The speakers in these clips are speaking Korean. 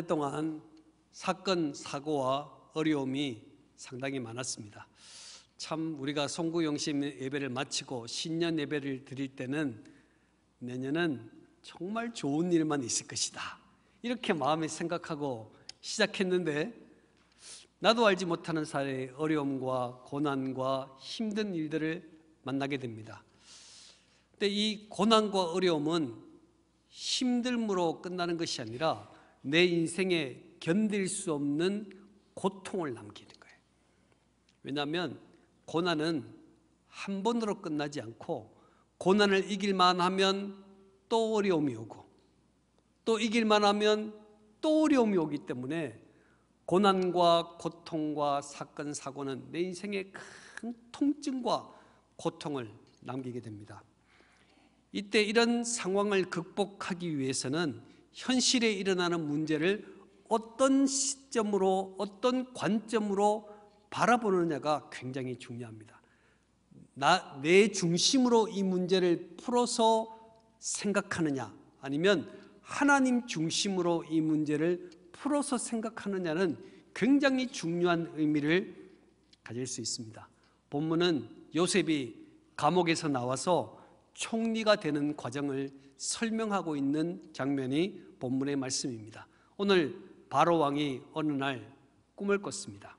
해 동안 사건, 사고와 어려움이 상당히 많았습니다. 참 우리가 송구영심 예배를 마치고 신년 예배를 드릴 때는 내년은 정말 좋은 일만 있을 것이다. 이렇게 마음에 생각하고 시작했는데 나도 알지 못하는 사회의 어려움과 고난과 힘든 일들을 만나게 됩니다. 근데 이 고난과 어려움은 힘듦으로 끝나는 것이 아니라 내 인생에 견딜 수 없는 고통을 남기는 거예요. 왜냐하면 고난은 한 번으로 끝나지 않고 고난을 이길만 하면 또 어려움이 오고 또 이길만 하면 또 어려움이 오기 때문에 고난과 고통과 사건 사고는 내 인생에 큰 통증과 고통을 남기게 됩니다. 이때 이런 상황을 극복하기 위해서는 현실에 일어나는 문제를 어떤 시점으로 어떤 관점으로 바라보느냐가 굉장히 중요합니다. 나, 내 중심으로 이 문제를 풀어서 생각하느냐 아니면 하나님 중심으로 이 문제를 풀어서 생각하느냐는 굉장히 중요한 의미를 가질 수 있습니다. 본문은 요셉이 감옥에서 나와서 총리가 되는 과정을 설명하고 있는 장면이 본문의 말씀입니다. 오늘 바로 왕이 어느 날 꿈을 꿨습니다.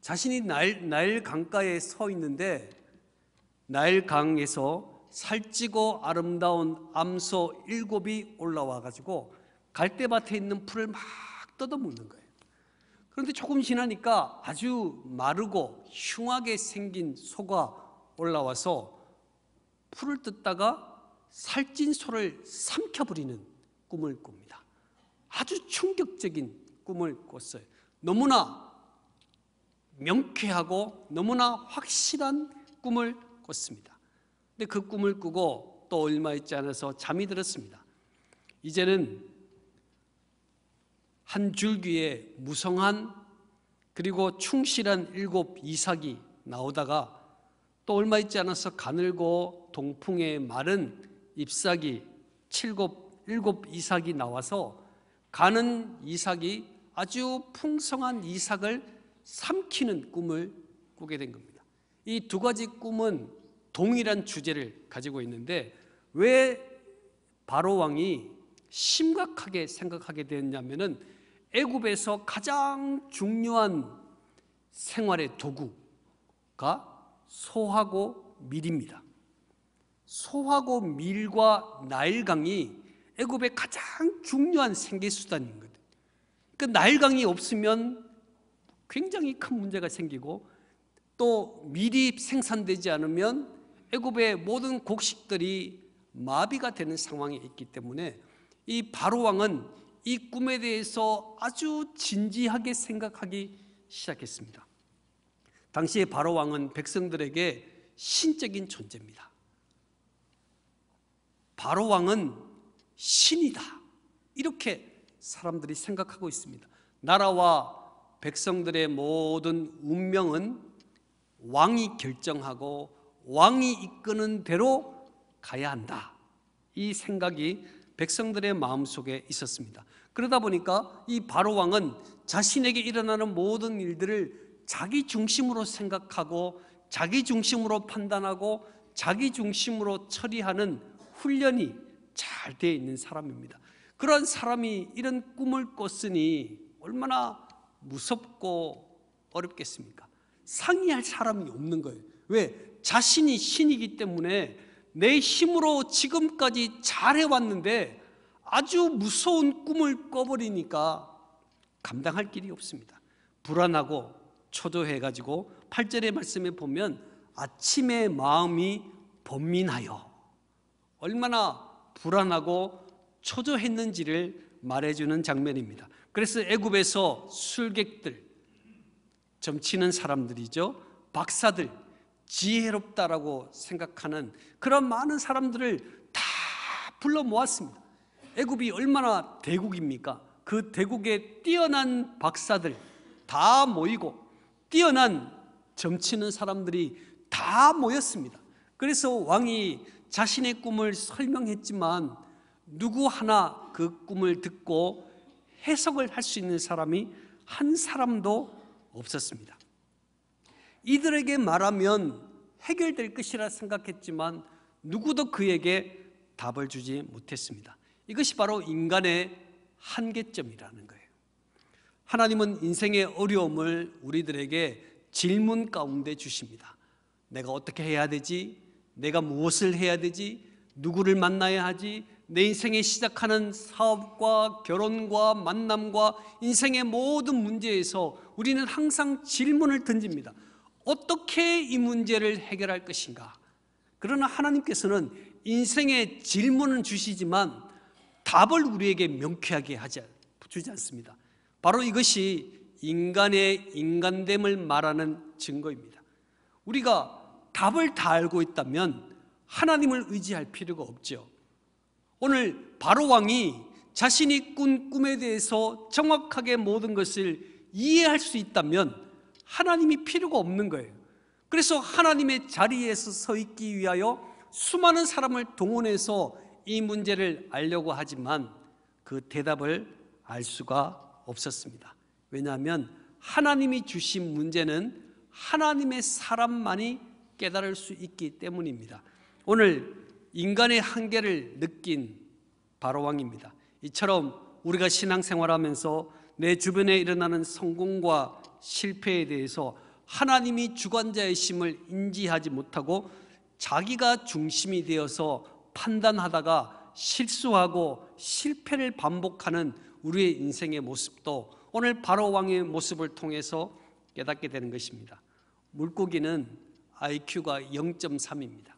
자신이 날, 날 강가에 서 있는데 날 강에서 살찌고 아름다운 암소 일곱이 올라와 가지고 갈대밭에 있는 풀을 막 뜯어먹는 거예요. 그런데 조금 지나니까 아주 마르고 흉하게 생긴 소가 올라와서 풀을 뜯다가 살찐 소를 삼켜버리는 꿈을 꿉니다. 아주 충격적인 꿈을 꿨어요. 너무나 명쾌하고 너무나 확실한 꿈을 꿨습니다. 근데 그 꿈을 꾸고 또 얼마 있지 않아서 잠이 들었습니다. 이제는 한 줄기에 무성한 그리고 충실한 일곱 이삭이 나오다가 또 얼마 있지 않아서 가늘고 동풍에 마른 잎사귀 칠곱 일곱 이삭이 나와서 가는 이삭이 아주 풍성한 이삭을 삼키는 꿈을 꾸게 된 겁니다. 이 두 가지 꿈은 동일한 주제를 가지고 있는데 왜 바로 왕이 심각하게 생각하게 되었냐면은 애굽에서 가장 중요한 생활의 도구가 소하고 밀입니다. 소하고 밀과 나일강이 애굽의 가장 중요한 생계 수단이거든. 그 그러니까 나일강이 없으면 굉장히 큰 문제가 생기고 또 밀이 생산되지 않으면 애굽의 모든 곡식들이 마비가 되는 상황에 있기 때문에 이 바로 왕은 이 꿈에 대해서 아주 진지하게 생각하기 시작했습니다. 당시에 바로 왕은 백성들에게 신적인 존재입니다. 바로 왕은 신이다. 이렇게 사람들이 생각하고 있습니다. 나라와 백성들의 모든 운명은 왕이 결정하고 왕이 이끄는 대로 가야 한다. 이 생각이 백성들의 마음속에 있었습니다. 그러다 보니까 이 바로 왕은 자신에게 일어나는 모든 일들을 자기 중심으로 생각하고 자기 중심으로 판단하고 자기 중심으로 처리하는 훈련이 잘 되어 있는 사람입니다. 그런 사람이 이런 꿈을 꿨으니 얼마나 무섭고 어렵겠습니까? 상의할 사람이 없는 거예요. 왜? 자신이 신이기 때문에 내 힘으로 지금까지 잘해왔는데 아주 무서운 꿈을 꿔버리니까 감당할 길이 없습니다. 불안하고 초조해가지고 8절의 말씀에 보면 아침에 마음이 번민하여 얼마나 불안하고 초조했는지를 말해주는 장면입니다. 그래서 애굽에서 술객들, 점치는 사람들이죠. 박사들, 지혜롭다라고 생각하는 그런 많은 사람들을 다 불러 모았습니다. 애굽이 얼마나 대국입니까? 그 대국의 뛰어난 박사들 다 모이고 뛰어난 점치는 사람들이 다 모였습니다. 그래서 왕이 자신의 꿈을 설명했지만 누구 하나 그 꿈을 듣고 해석을 할 수 있는 사람이 한 사람도 없었습니다. 이들에게 말하면 해결될 것이라 생각했지만 누구도 그에게 답을 주지 못했습니다. 이것이 바로 인간의 한계점이라는 거예요. 하나님은 인생의 어려움을 우리들에게 질문 가운데 주십니다. 내가 어떻게 해야 되지? 내가 무엇을 해야 되지? 누구를 만나야 하지? 내 인생에 시작하는 사업과 결혼과 만남과 인생의 모든 문제에서 우리는 항상 질문을 던집니다. 어떻게 이 문제를 해결할 것인가? 그러나 하나님께서는 인생의 질문은 주시지만 답을 우리에게 명쾌하게 하지, 주지 않습니다. 바로 이것이 인간의 인간됨을 말하는 증거입니다. 우리가 답을 다 알고 있다면 하나님을 의지할 필요가 없죠. 오늘 바로 왕이 자신이 꾼 꿈에 대해서 정확하게 모든 것을 이해할 수 있다면 하나님이 필요가 없는 거예요. 그래서 하나님의 자리에서 서 있기 위하여 수많은 사람을 동원해서 이 문제를 알려고 하지만 그 대답을 알 수가 없었습니다. 왜냐하면 하나님이 주신 문제는 하나님의 사람만이 깨달을 수 있기 때문입니다. 오늘 인간의 한계를 느낀 바로왕입니다. 이처럼 우리가 신앙생활하면서 내 주변에 일어나는 성공과 실패에 대해서 하나님이 주관자의 심을 인지하지 못하고 자기가 중심이 되어서 판단하다가 실수하고 실패를 반복하는 우리의 인생의 모습도 오늘 바로 왕의 모습을 통해서 깨닫게 되는 것입니다. 물고기는 IQ가 0.3입니다.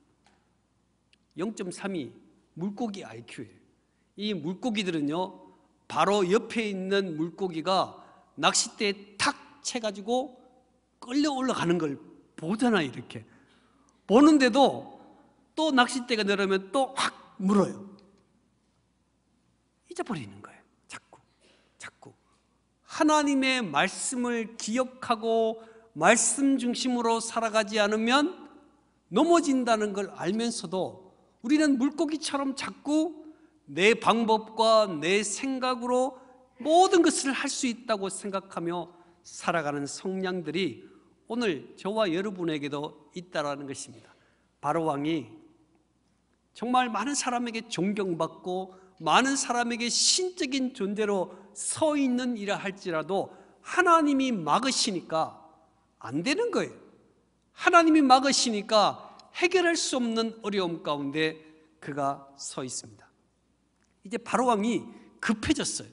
0.3이 물고기 IQ예요. 이 물고기들은요, 바로 옆에 있는 물고기가 낚싯대에 탁 채가지고 끌려 올라가는 걸 보잖아, 이렇게. 보는데도 또 낚싯대가 내려오면 또 확 물어요. 잊어버리는 거예요. 자꾸, 자꾸. 하나님의 말씀을 기억하고 말씀 중심으로 살아가지 않으면 넘어진다는 걸 알면서도 우리는 물고기처럼 자꾸 내 방법과 내 생각으로 모든 것을 할 수 있다고 생각하며 살아가는 성량들이 오늘 저와 여러분에게도 있다라는 것입니다. 바로 왕이 정말 많은 사람에게 존경받고 많은 사람에게 신적인 존재로 서 있는 이라 할지라도 하나님이 막으시니까 안 되는 거예요. 하나님이 막으시니까 해결할 수 없는 어려움 가운데 그가 서 있습니다. 이제 바로왕이 급해졌어요.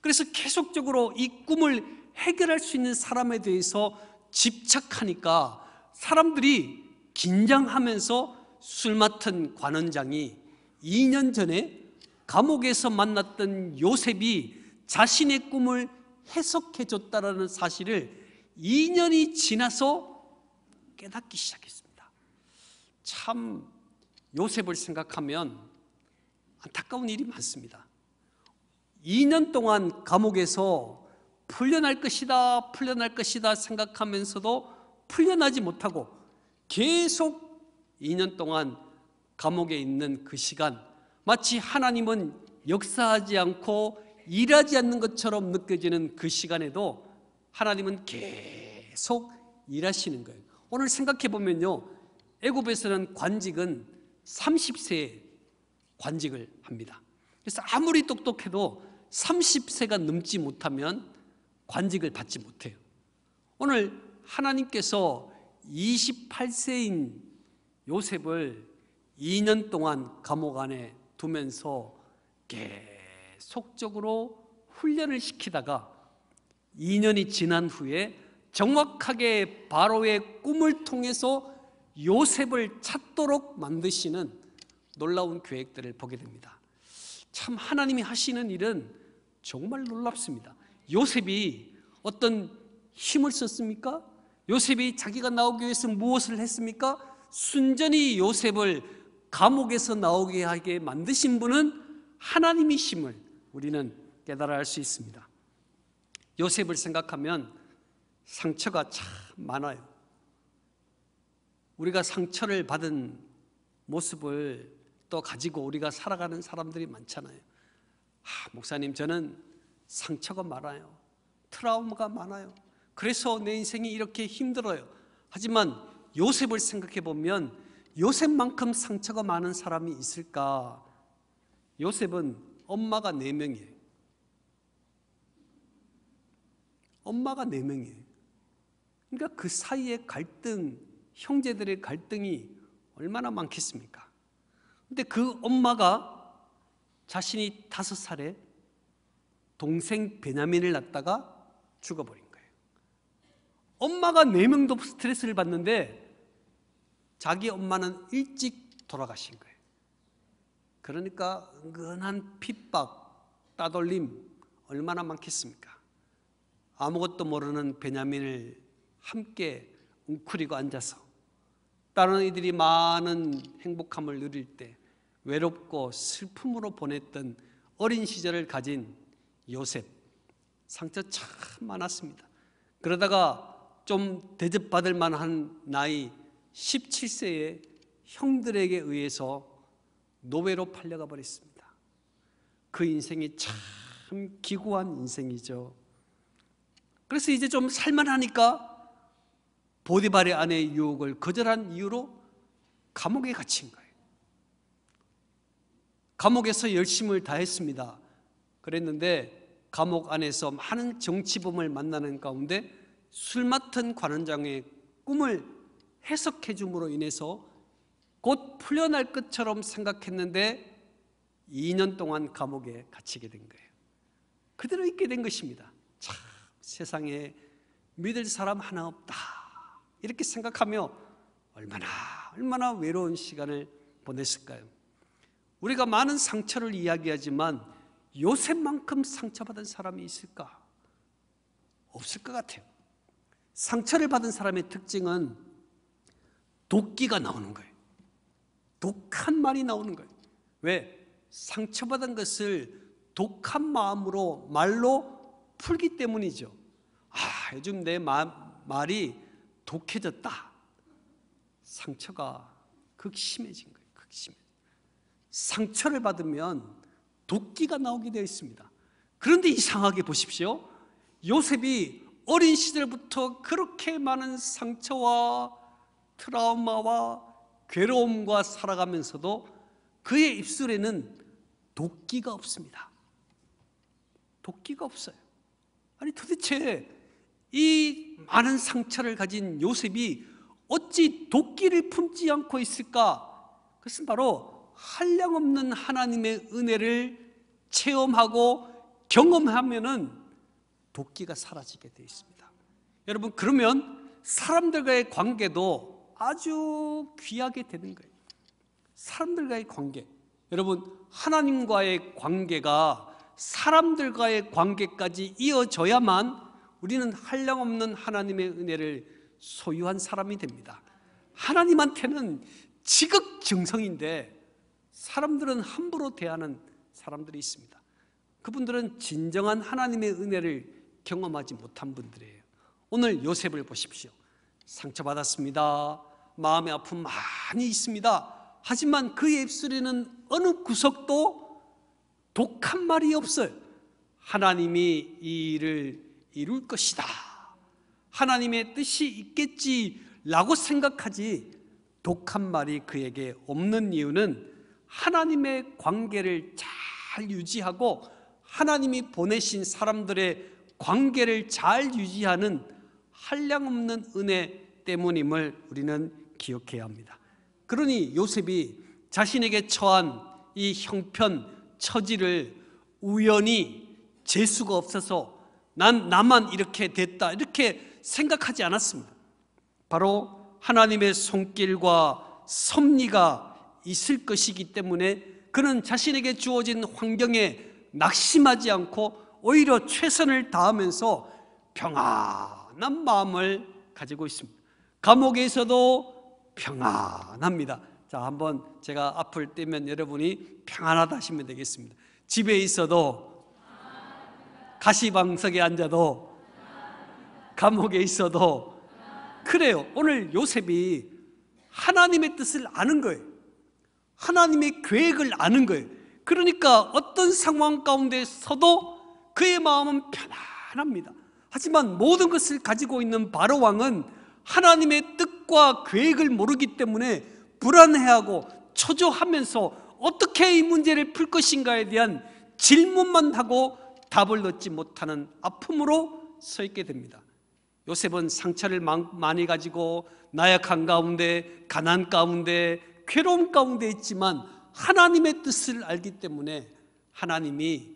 그래서 계속적으로 이 꿈을 해결할 수 있는 사람에 대해서 집착하니까 사람들이 긴장하면서 술 맡은 관원장이 2년 전에 감옥에서 만났던 요셉이 자신의 꿈을 해석해 줬다는 사실을 2년이 지나서 깨닫기 시작했습니다. 참 요셉을 생각하면 안타까운 일이 많습니다. 2년 동안 감옥에서 풀려날 것이다, 풀려날 것이다 생각하면서도 풀려나지 못하고 계속 2년 동안 감옥에 있는 그 시간 마치 하나님은 역사하지 않고 일하지 않는 것처럼 느껴지는 그 시간에도 하나님은 계속 일하시는 거예요. 오늘 생각해 보면요. 애굽에서는 관직은 30세에 관직을 합니다. 그래서 아무리 똑똑해도 30세가 넘지 못하면 관직을 받지 못해요. 오늘 하나님께서 28세인 요셉을 2년 동안 감옥 안에 두면서 계속적으로 훈련을 시키다가 2년이 지난 후에 정확하게 바로의 꿈을 통해서 요셉을 찾도록 만드시는 놀라운 계획들을 보게 됩니다. 참 하나님이 하시는 일은 정말 놀랍습니다. 요셉이 어떤 힘을 썼습니까? 요셉이 자기가 나오기 위해서 무엇을 했습니까? 순전히 요셉을 감옥에서 나오게 하게 만드신 분은 하나님이심을 우리는 깨달아 알수 있습니다. 요셉을 생각하면 상처가 참 많아요. 우리가 상처를 받은 모습을 또 가지고 우리가 살아가는 사람들이 많잖아요. 아, 목사님, 저는 상처가 많아요. 트라우마가 많아요. 그래서 내 인생이 이렇게 힘들어요. 하지만 요셉을 생각해 보면 요셉만큼 상처가 많은 사람이 있을까? 요셉은 엄마가 네 명이에요. 엄마가 네 명이에요. 그러니까 그 사이에 갈등, 형제들의 갈등이 얼마나 많겠습니까? 근데 그 엄마가 자신이 다섯 살에 동생 베냐민을 낳다가 죽어버린 거예요. 엄마가 네 명도 스트레스를 받는데 자기 엄마는 일찍 돌아가신 거예요. 그러니까 은근한 핍박, 따돌림 얼마나 많겠습니까? 아무것도 모르는 베냐민을 함께 웅크리고 앉아서 다른 이들이 많은 행복함을 누릴 때 외롭고 슬픔으로 보냈던 어린 시절을 가진 요셉 상처 참 많았습니다 그러다가 좀 대접받을 만한 나이 17세에 형들에게 의해서 노예로 팔려가 버렸습니다 그 인생이 참 기구한 인생이죠 그래서 이제 좀 살만하니까 보디발의 아내의 유혹을 거절한 이유로 감옥에 갇힌 거예요. 감옥에서 열심을 다했습니다. 그랬는데 감옥 안에서 많은 정치범을 만나는 가운데 술 맡은 관원장의 꿈을 해석해 줌으로 인해서 곧 풀려날 것처럼 생각했는데 2년 동안 감옥에 갇히게 된 거예요. 그대로 있게 된 것입니다. 세상에 믿을 사람 하나 없다. 이렇게 생각하며 얼마나 얼마나 외로운 시간을 보냈을까요? 우리가 많은 상처를 이야기하지만 요새만큼 상처받은 사람이 있을까? 없을 것 같아요. 상처를 받은 사람의 특징은 도끼가 나오는 거예요. 독한 말이 나오는 거예요. 왜? 상처받은 것을 독한 마음으로 말로 풀기 때문이죠. 아, 요즘 내 마, 말이 독해졌다. 상처가 극심해진 거예요. 극심해. 상처를 받으면 도끼가 나오게 되어 있습니다. 그런데 이상하게 보십시오. 요셉이 어린 시절부터 그렇게 많은 상처와 트라우마와 괴로움과 살아가면서도 그의 입술에는 도끼가 없습니다. 도끼가 없어요. 아니 도대체 이 많은 상처를 가진 요셉이 어찌 도끼를 품지 않고 있을까? 그것은 바로 한량없는 하나님의 은혜를 체험하고 경험하면은 도끼가 사라지게 되어 있습니다. 여러분 그러면 사람들과의 관계도 아주 귀하게 되는 거예요. 사람들과의 관계. 여러분 하나님과의 관계가 사람들과의 관계까지 이어져야만 우리는 한량없는 하나님의 은혜를 소유한 사람이 됩니다 하나님한테는 지극정성인데 사람들은 함부로 대하는 사람들이 있습니다 그분들은 진정한 하나님의 은혜를 경험하지 못한 분들이에요 오늘 요셉을 보십시오 상처받았습니다 마음의 아픔 많이 있습니다 하지만 그의 입술에는 어느 구석도 독한 말이 없어요 하나님이 이 일을 이룰 것이다. 하나님의 뜻이 있겠지라고 생각하지 독한 말이 그에게 없는 이유는 하나님의 관계를 잘 유지하고 하나님이 보내신 사람들의 관계를 잘 유지하는 한량없는 은혜 때문임을 우리는 기억해야 합니다. 그러니 요셉이 자신에게 처한 이 형편, 처지를 우연히 재수가 없어서 난 나만 이렇게 됐다. 이렇게 생각하지 않았습니다. 바로 하나님의 손길과 섭리가 있을 것이기 때문에 그는 자신에게 주어진 환경에 낙심하지 않고 오히려 최선을 다하면서 평안한 마음을 가지고 있습니다. 감옥에서도 평안합니다. 자, 한번 제가 앞을 떼면 여러분이 평안하다 하시면 되겠습니다. 집에 있어도 가시방석에 앉아도 감옥에 있어도 그래요. 오늘 요셉이 하나님의 뜻을 아는 거예요. 하나님의 계획을 아는 거예요. 그러니까 어떤 상황 가운데서도 그의 마음은 편안합니다. 하지만 모든 것을 가지고 있는 바로 왕은 하나님의 뜻과 계획을 모르기 때문에 불안해하고 초조하면서 어떻게 이 문제를 풀 것인가에 대한 질문만 하고 답을 얻지 못하는 아픔으로 서 있게 됩니다. 요셉은 상처를 많이 가지고 나약한 가운데 가난 가운데 괴로움 가운데 있지만 하나님의 뜻을 알기 때문에 하나님이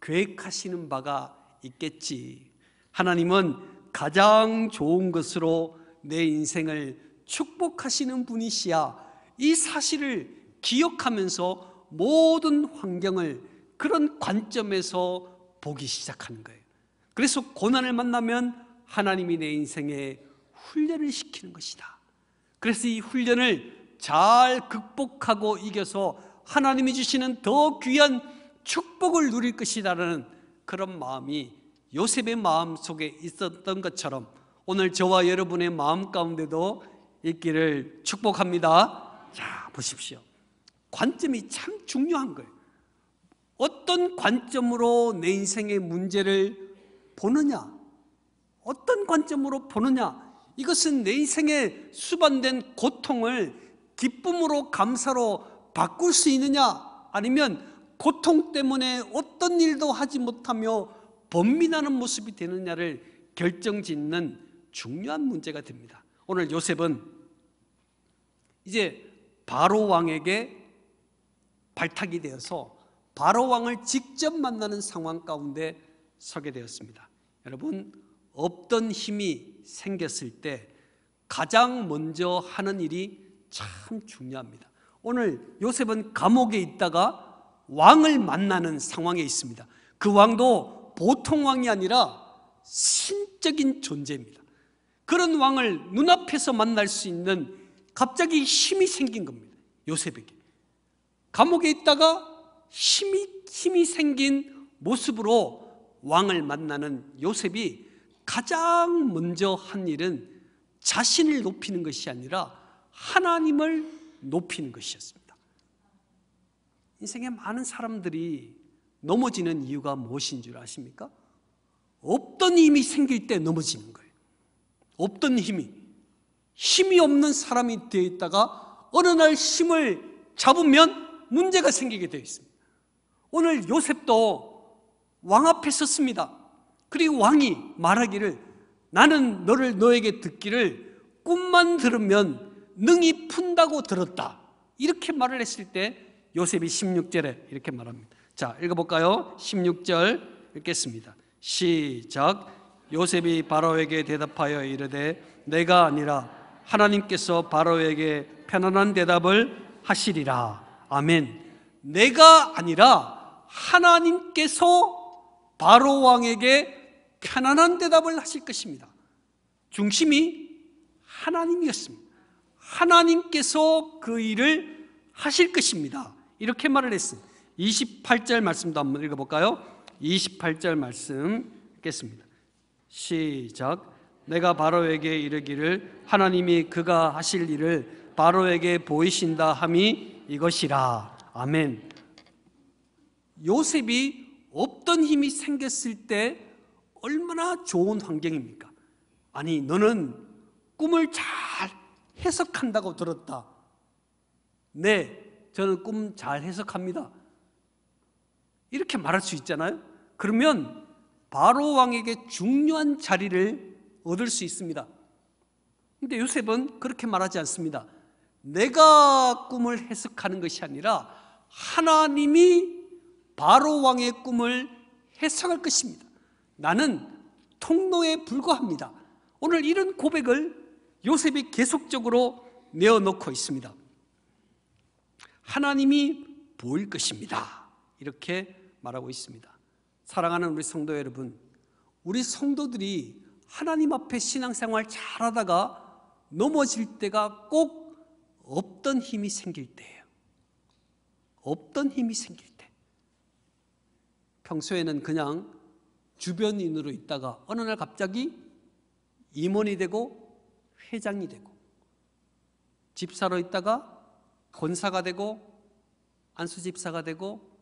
계획하시는 바가 있겠지. 하나님은 가장 좋은 것으로 내 인생을 축복하시는 분이시야. 이 사실을 기억하면서 모든 환경을 그런 관점에서 보기 시작하는 거예요. 그래서 고난을 만나면 하나님이 내 인생에 훈련을 시키는 것이다. 그래서 이 훈련을 잘 극복하고 이겨서 하나님이 주시는 더 귀한 축복을 누릴 것이다라는 그런 마음이 요셉의 마음 속에 있었던 것처럼 오늘 저와 여러분의 마음 가운데도 있기를 축복합니다. 자, 보십시오. 관점이 참 중요한 거예요. 어떤 관점으로 내 인생의 문제를 보느냐 어떤 관점으로 보느냐 이것은 내 인생에 수반된 고통을 기쁨으로 감사로 바꿀 수 있느냐 아니면 고통 때문에 어떤 일도 하지 못하며 범민하는 모습이 되느냐를 결정짓는 중요한 문제가 됩니다 오늘 요셉은 이제 바로 왕에게 발탁이 되어서 바로 왕을 직접 만나는 상황 가운데 서게 되었습니다. 여러분 없던 힘이 생겼을 때 가장 먼저 하는 일이 참 중요합니다. 오늘 요셉은 감옥에 있다가 왕을 만나는 상황에 있습니다. 그 왕도 보통 왕이 아니라 신적인 존재입니다. 그런 왕을 눈앞에서 만날 수 있는 갑자기 힘이 생긴 겁니다. 요셉에게. 감옥에 있다가 힘이, 힘이 생긴 모습으로 왕을 만나는 요셉이 가장 먼저 한 일은 자신을 높이는 것이 아니라 하나님을 높이는 것이었습니다. 인생의 많은 사람들이 넘어지는 이유가 무엇인 줄 아십니까? 없던 힘이 생길 때 넘어지는 거예요. 없던 힘이. 힘이 없는 사람이 되어 있다가 어느 날 힘을 잡으면 문제가 생기게 되어 있습니다. 오늘 요셉도 왕 앞에 섰습니다. 그리고 왕이 말하기를 나는 너를 너에게 듣기를 꿈만 들으면 능히 푼다고 들었다. 이렇게 말을 했을 때 요셉이 16절에 이렇게 말합니다. 자, 읽어볼까요? 16절 읽겠습니다. 시작. 요셉이 바로에게 대답하여 이르되 내가 아니라 하나님께서 바로에게 편안한 대답을 하시리라. 아멘. 내가 아니라 하나님께서 바로 왕에게 편안한 대답을 하실 것입니다. 중심이 하나님이었습니다. 하나님께서 그 일을 하실 것입니다. 이렇게 말을 했습니다. 28절 말씀도 한번 읽어볼까요? 28절 말씀 읽겠습니다. 시작. 내가 바로에게 이르기를 하나님이 그가 하실 일을 바로에게 보이신다 함이 이것이라. 아멘. 요셉이 없던 힘이 생겼을 때 얼마나 좋은 환경입니까? 아니, 너는 꿈을 잘 해석한다고 들었다. 네, 저는 꿈 잘 해석합니다. 이렇게 말할 수 있잖아요. 그러면 바로 왕에게 중요한 자리를 얻을 수 있습니다. 근데 요셉은 그렇게 말하지 않습니다. 내가 꿈을 해석하는 것이 아니라 하나님이 바로 왕의 꿈을 해석할 것입니다. 나는 통로에 불과합니다. 오늘 이런 고백을 요셉이 계속적으로 내어놓고 있습니다. 하나님이 보일 것입니다. 이렇게 말하고 있습니다. 사랑하는 우리 성도 여러분, 우리 성도들이 하나님 앞에 신앙생활 잘하다가 넘어질 때가 꼭 없던 힘이 생길 때예요. 없던 힘이 생길 때. 평소에는 그냥 주변인으로 있다가 어느 날 갑자기 임원이 되고 회장이 되고 집사로 있다가 권사가 되고 안수집사가 되고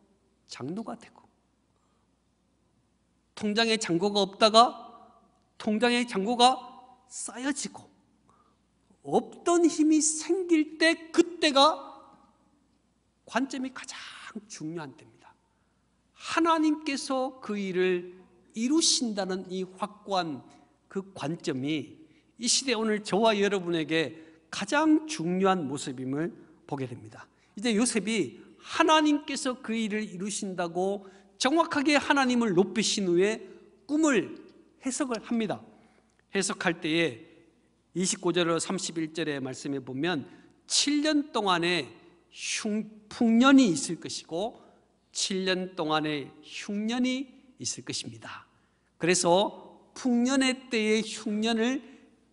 장로가 되고 통장에 잔고가 없다가 통장에 잔고가 쌓여지고 없던 힘이 생길 때 그때가 관점이 가장 중요한 때입니다. 하나님께서 그 일을 이루신다는 이 확고한 그 관점이 이 시대 오늘 저와 여러분에게 가장 중요한 모습임을 보게 됩니다. 이제 요셉이 하나님께서 그 일을 이루신다고 정확하게 하나님을 높이신 후에 꿈을 해석을 합니다. 해석할 때에 29절로 31절의 말씀에 보면 7년 동안에 흉, 풍년이 있을 것이고 7년 동안의 흉년이 있을 것입니다. 그래서 풍년의 때의 흉년을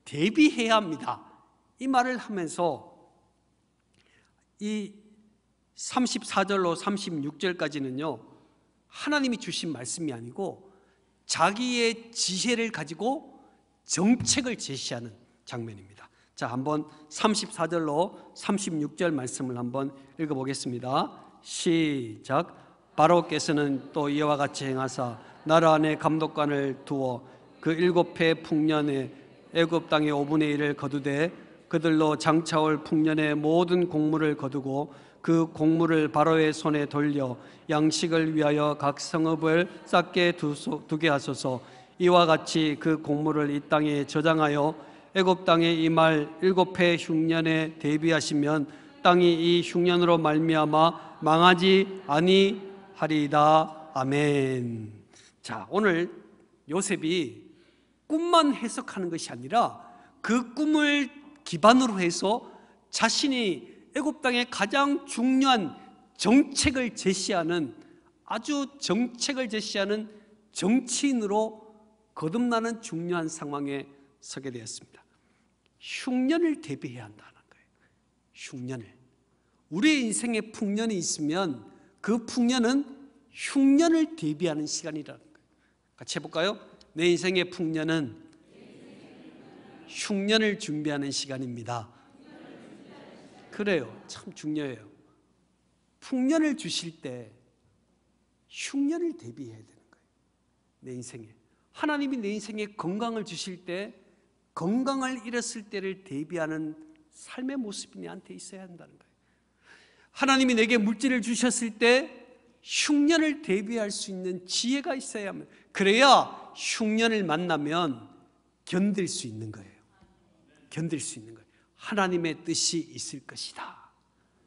대비해야 합니다. 이 말을 하면서 이 34절로 36절까지는요, 하나님이 주신 말씀이 아니고 자기의 지혜를 가지고 정책을 제시하는 장면입니다. 자, 한번 34절로 36절 말씀을 한번 읽어보겠습니다. 시작. 바로께서는 또 이와 같이 행하사 나라 안에 감독관을 두어 그 일곱 해 풍년에 애굽 땅의 5분의 1을 거두되 그들로 장차올 풍년의 모든 곡물을 거두고 그 곡물을 바로의 손에 돌려 양식을 위하여 각 성읍을 쌓게 두게 하소서 이와 같이 그 곡물을 이 땅에 저장하여 애굽 땅에 이 말 일곱 해 흉년에 대비하시면 땅이 이 흉년으로 말미암아 망하지 아니 하리이다. 아멘. 자, 오늘 요셉이 꿈만 해석하는 것이 아니라 그 꿈을 기반으로 해서 자신이 애굽 땅의 가장 중요한 정책을 제시하는 아주 정책을 제시하는 정치인으로 거듭나는 중요한 상황에 서게 되었습니다. 흉년을 대비해야 한다는 거예요. 흉년을. 우리 인생에 풍년이 있으면 그 풍년은 흉년을 대비하는 시간이라는 거예요. 같이 해볼까요? 내 인생의 풍년은 흉년을 준비하는 시간입니다. 그래요. 참 중요해요. 풍년을 주실 때 흉년을 대비해야 되는 거예요. 내 인생에. 하나님이 내 인생에 건강을 주실 때 건강을 잃었을 때를 대비하는 삶의 모습이 내한테 있어야 한다는 거예요. 하나님이 내게 물질을 주셨을 때 흉년을 대비할 수 있는 지혜가 있어야 합니다. 그래야 흉년을 만나면 견딜 수 있는 거예요. 견딜 수 있는 거예요. 하나님의 뜻이 있을 것이다.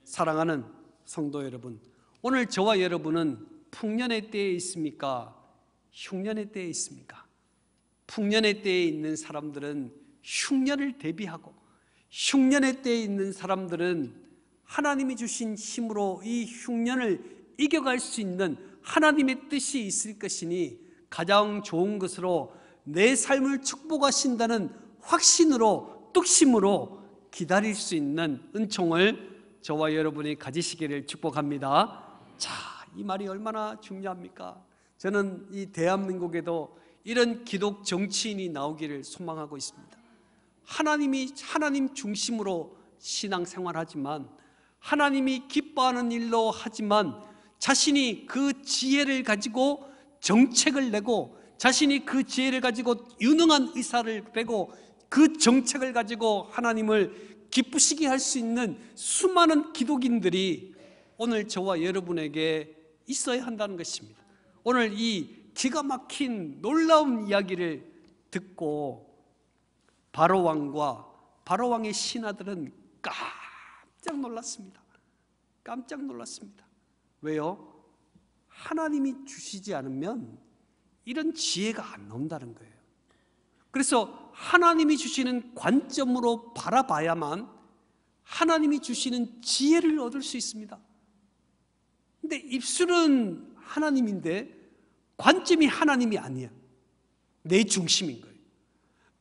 사랑하는 성도 여러분, 오늘 저와 여러분은 풍년의 때에 있습니까? 흉년의 때에 있습니까? 풍년의 때에 있는 사람들은 흉년을 대비하고 흉년의 때에 있는 사람들은 하나님이 주신 힘으로 이 흉년을 이겨갈 수 있는 하나님의 뜻이 있을 것이니 가장 좋은 것으로 내 삶을 축복하신다는 확신으로 뚝심으로 기다릴 수 있는 은총을 저와 여러분이 가지시기를 축복합니다. 자, 이 말이 얼마나 중요합니까? 저는 이 대한민국에도 이런 기독 정치인이 나오기를 소망하고 있습니다. 하나님이 하나님 중심으로 신앙생활하지만 하나님이 기뻐하는 일로 하지만 자신이 그 지혜를 가지고 정책을 내고 자신이 그 지혜를 가지고 유능한 의사를 빼고 그 정책을 가지고 하나님을 기쁘시게 할 수 있는 수많은 기독인들이 오늘 저와 여러분에게 있어야 한다는 것입니다. 오늘 이 기가 막힌 놀라운 이야기를 듣고 바로 왕과 바로 왕의 신하들은 까 깜짝 놀랐습니다. 깜짝 놀랐습니다. 왜요? 하나님이 주시지 않으면 이런 지혜가 안 나온다는 거예요. 그래서 하나님이 주시는 관점으로 바라봐야만 하나님이 주시는 지혜를 얻을 수 있습니다. 근데 입술은 하나님인데 관점이 하나님이 아니야. 내 중심인 거예요.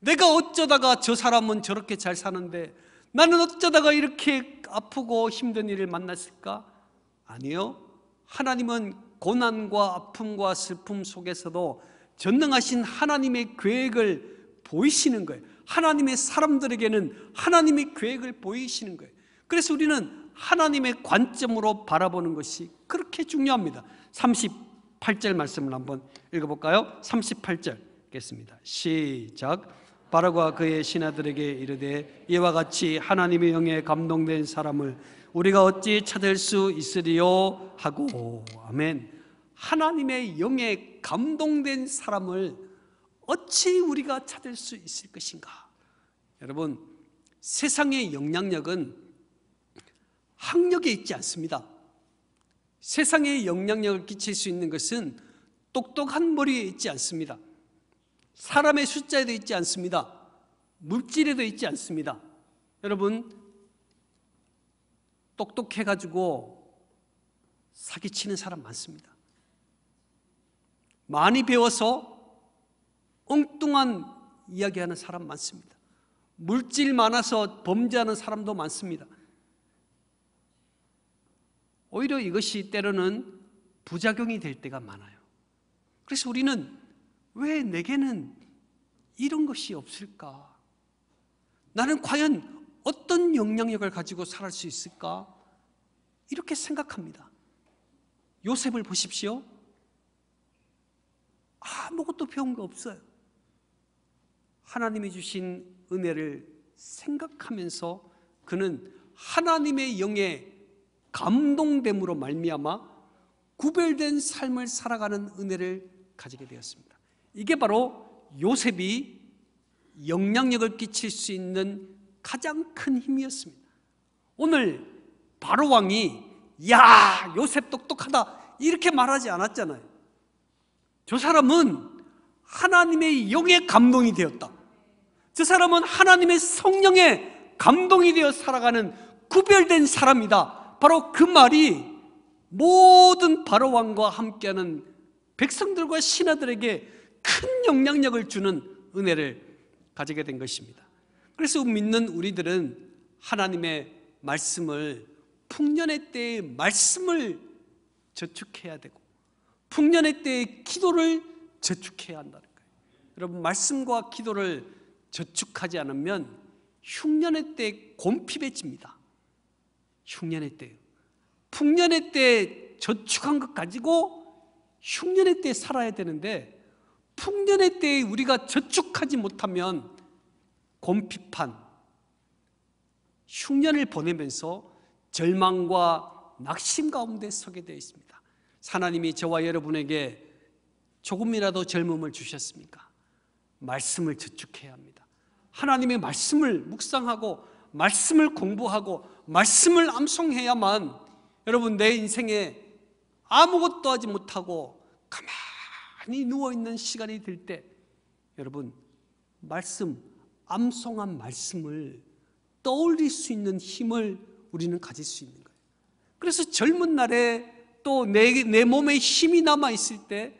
내가 어쩌다가 저 사람은 저렇게 잘 사는데 나는 어쩌다가 이렇게 아프고 힘든 일을 만났을까? 아니요. 하나님은 고난과 아픔과 슬픔 속에서도 전능하신 하나님의 계획을 보이시는 거예요. 하나님의 사람들에게는 하나님의 계획을 보이시는 거예요. 그래서 우리는 하나님의 관점으로 바라보는 것이 그렇게 중요합니다. 38절 말씀을 한번 읽어볼까요? 38절 읽겠습니다. 시작. 바라과 그의 신하들에게 이르되 이와 같이 하나님의 영에 감동된 사람을 우리가 어찌 찾을 수 있으리요 하고 아멘. 하나님의 영에 감동된 사람을 어찌 우리가 찾을 수 있을 것인가? 여러분, 세상의 영향력은 학력에 있지 않습니다. 세상에 영향력을 끼칠 수 있는 것은 똑똑한 머리에 있지 않습니다. 사람의 숫자에도 있지 않습니다. 물질에도 있지 않습니다. 여러분, 똑똑해가지고 사기치는 사람 많습니다. 많이 배워서 엉뚱한 이야기하는 사람 많습니다. 물질 많아서 범죄하는 사람도 많습니다. 오히려 이것이 때로는 부작용이 될 때가 많아요. 그래서 우리는 왜 내게는 이런 것이 없을까? 나는 과연 어떤 영향력을 가지고 살할 수 있을까? 이렇게 생각합니다. 요셉을 보십시오. 아무것도 배운 거 없어요. 하나님이 주신 은혜를 생각하면서 그는 하나님의 영에 감동됨으로 말미암아 구별된 삶을 살아가는 은혜를 가지게 되었습니다. 이게 바로 요셉이 영향력을 끼칠 수 있는 가장 큰 힘이었습니다 오늘 바로 왕이 야 요셉 똑똑하다 이렇게 말하지 않았잖아요 저 사람은 하나님의 영의 감동이 되었다 저 사람은 하나님의 성령의 감동이 되어 살아가는 구별된 사람이다 바로 그 말이 모든 바로왕과 함께하는 백성들과 신하들에게 큰 영향력을 주는 은혜를 가지게 된 것입니다. 그래서 믿는 우리들은 하나님의 말씀을 풍년의 때의 말씀을 저축해야 되고 풍년의 때의 기도를 저축해야 한다는 거예요. 여러분 말씀과 기도를 저축하지 않으면 흉년의 때 곰핍해집니다. 흉년의 때 풍년의 때 저축한 것 가지고 흉년의 때 살아야 되는데 풍년의 때에 우리가 저축하지 못하면 곰피판, 흉년을 보내면서 절망과 낙심 가운데 서게 되어 있습니다. 하나님이 저와 여러분에게 조금이라도 젊음을 주셨습니까? 말씀을 저축해야 합니다. 하나님의 말씀을 묵상하고 말씀을 공부하고 말씀을 암송해야만 여러분 내 인생에 아무것도 하지 못하고 가만 많이 누워있는 시간이 될 때 여러분 말씀, 암송한 말씀을 떠올릴 수 있는 힘을 우리는 가질 수 있는 거예요 그래서 젊은 날에 또 내 내 몸에 힘이 남아있을 때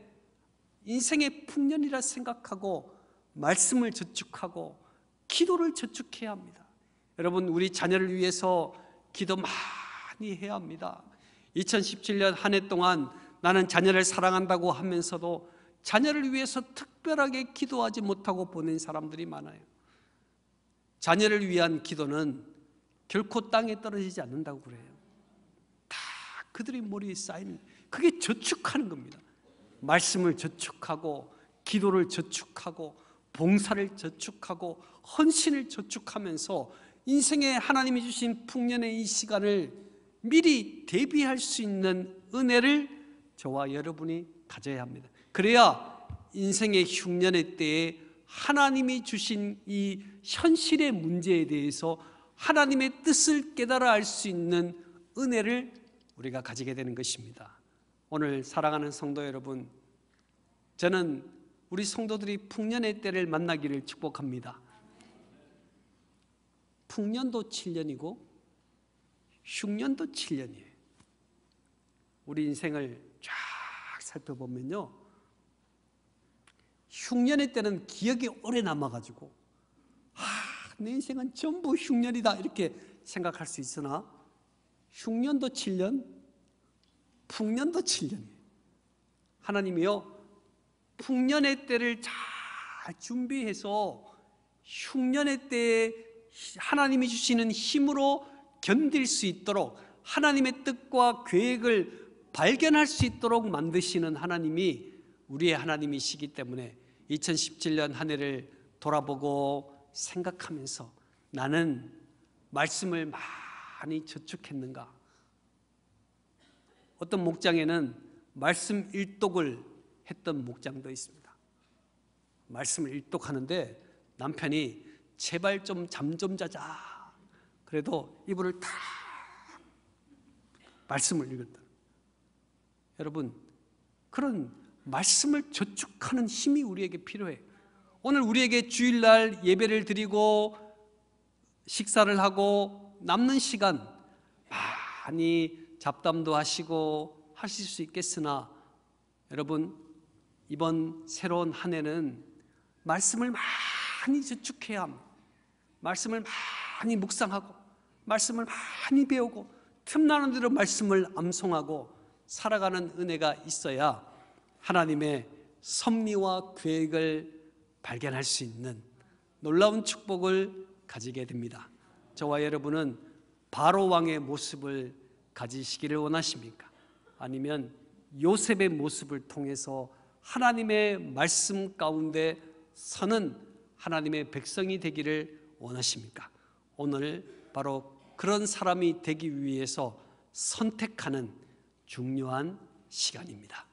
인생의 풍년이라 생각하고 말씀을 저축하고 기도를 저축해야 합니다 여러분 우리 자녀를 위해서 기도 많이 해야 합니다 2017년 한 해 동안 나는 자녀를 사랑한다고 하면서도 자녀를 위해서 특별하게 기도하지 못하고 보낸 사람들이 많아요. 자녀를 위한 기도는 결코 땅에 떨어지지 않는다고 그래요. 다 그들의 머리에 쌓이 그게 저축하는 겁니다. 말씀을 저축하고 기도를 저축하고 봉사를 저축하고 헌신을 저축하면서 인생에 하나님이 주신 풍년의 이 시간을 미리 대비할 수 있는 은혜를 저와 여러분이 가져야 합니다. 그래야 인생의 흉년의 때에 하나님이 주신 이 현실의 문제에 대해서 하나님의 뜻을 깨달아 알 수 있는 은혜를 우리가 가지게 되는 것입니다. 오늘 사랑하는 성도 여러분, 저는 우리 성도들이 풍년의 때를 만나기를 축복합니다. 풍년도 7년이고 흉년도 7년이에요. 우리 인생을 쫙 살펴보면요. 흉년의 때는 기억이 오래 남아가지고 아, 내 인생은 전부 흉년이다 이렇게 생각할 수 있으나 흉년도 7년, 풍년도 7년이에요 하나님이요 풍년의 때를 잘 준비해서 흉년의 때에 하나님이 주시는 힘으로 견딜 수 있도록 하나님의 뜻과 계획을 발견할 수 있도록 만드시는 하나님이 우리의 하나님이시기 때문에 2017년 한 해를 돌아보고 생각하면서 나는 말씀을 많이 저축했는가? 어떤 목장에는 말씀 일독을 했던 목장도 있습니다. 말씀을 일독하는데 남편이 제발 좀 잠좀 좀 자자. 그래도 이불을 다 말씀을 읽었다. 여러분, 그런 말씀을 저축하는 힘이 우리에게 필요해 오늘 우리에게 주일날 예배를 드리고 식사를 하고 남는 시간 많이 잡담도 하시고 하실 수 있겠으나 여러분 이번 새로운 한 해는 말씀을 많이 저축해야 합니다 말씀을 많이 묵상하고 말씀을 많이 배우고 틈나는 대로 말씀을 암송하고 살아가는 은혜가 있어야 하나님의 선미와 계획을 발견할 수 있는 놀라운 축복을 가지게 됩니다. 저와 여러분은 바로 왕의 모습을 가지시기를 원하십니까? 아니면 요셉의 모습을 통해서 하나님의 말씀 가운데 서는 하나님의 백성이 되기를 원하십니까? 오늘 바로 그런 사람이 되기 위해서 선택하는 중요한 시간입니다.